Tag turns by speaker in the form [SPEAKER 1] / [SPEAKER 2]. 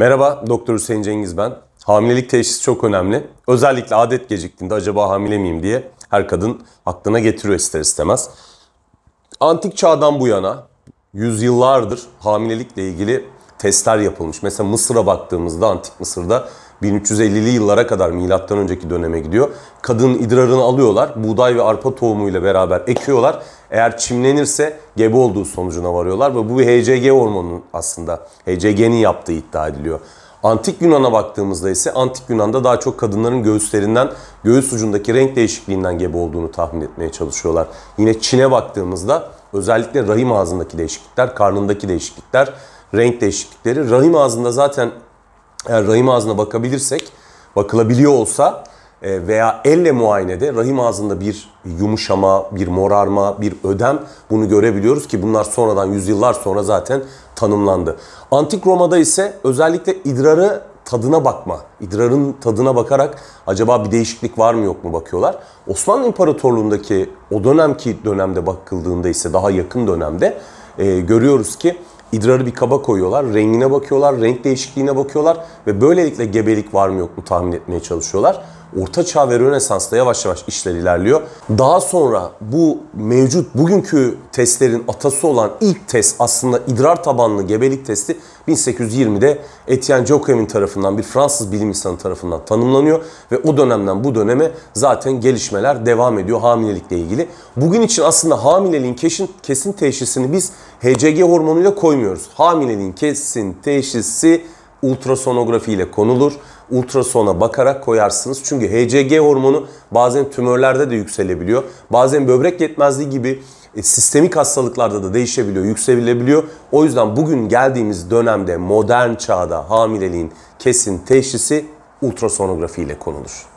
[SPEAKER 1] Merhaba Doktor Hüseyin Cengiz ben. Hamilelik teşhisi çok önemli. Özellikle adet geciktiğinde acaba hamile miyim diye her kadın aklına getiriyor ister istemez. Antik çağdan bu yana yüzyıllardır hamilelikle ilgili testler yapılmış. Mesela Mısır'a baktığımızda antik Mısır'da 1350'li yıllara kadar milattan önceki döneme gidiyor. Kadın idrarını alıyorlar. Buğday ve arpa tohumuyla beraber ekiyorlar. Eğer çimlenirse gebe olduğu sonucuna varıyorlar ve bu bir HCG hormonu aslında. HCG'nin yaptığı iddia ediliyor. Antik Yunan'a baktığımızda ise Antik Yunan'da daha çok kadınların göğüslerinden, göğüs ucundaki renk değişikliğinden gebe olduğunu tahmin etmeye çalışıyorlar. Yine Çin'e baktığımızda Özellikle rahim ağzındaki değişiklikler, karnındaki değişiklikler, renk değişiklikleri. Rahim ağzında zaten eğer rahim ağzına bakabilirsek, bakılabiliyor olsa e, veya elle muayenede rahim ağzında bir yumuşama, bir morarma, bir ödem bunu görebiliyoruz ki bunlar sonradan yüzyıllar sonra zaten tanımlandı. Antik Roma'da ise özellikle idrarı tadına bakma, idrarın tadına bakarak acaba bir değişiklik var mı yok mu bakıyorlar. Osmanlı İmparatorluğu'ndaki o dönemki dönemde bakıldığında ise daha yakın dönemde e, görüyoruz ki idrarı bir kaba koyuyorlar, rengine bakıyorlar, renk değişikliğine bakıyorlar ve böylelikle gebelik var mı yok mu tahmin etmeye çalışıyorlar. Orta Çağ ve Rönesans'ta yavaş yavaş işler ilerliyor. Daha sonra bu mevcut bugünkü testlerin atası olan ilk test aslında idrar tabanlı gebelik testi 1820'de Etienne Jacquemin tarafından bir Fransız bilim insanı tarafından tanımlanıyor ve o dönemden bu döneme zaten gelişmeler devam ediyor hamilelikle ilgili. Bugün için aslında hamileliğin kesin, kesin teşhisini biz HCG hormonuyla koymuyoruz. Hamileliğin kesin teşhisi ultrasonografi ile konulur. Ultrasona bakarak koyarsınız. Çünkü HCG hormonu bazen tümörlerde de yükselebiliyor. Bazen böbrek yetmezliği gibi e, sistemik hastalıklarda da değişebiliyor, yükselebiliyor. O yüzden bugün geldiğimiz dönemde modern çağda hamileliğin kesin teşhisi ultrasonografi ile konulur.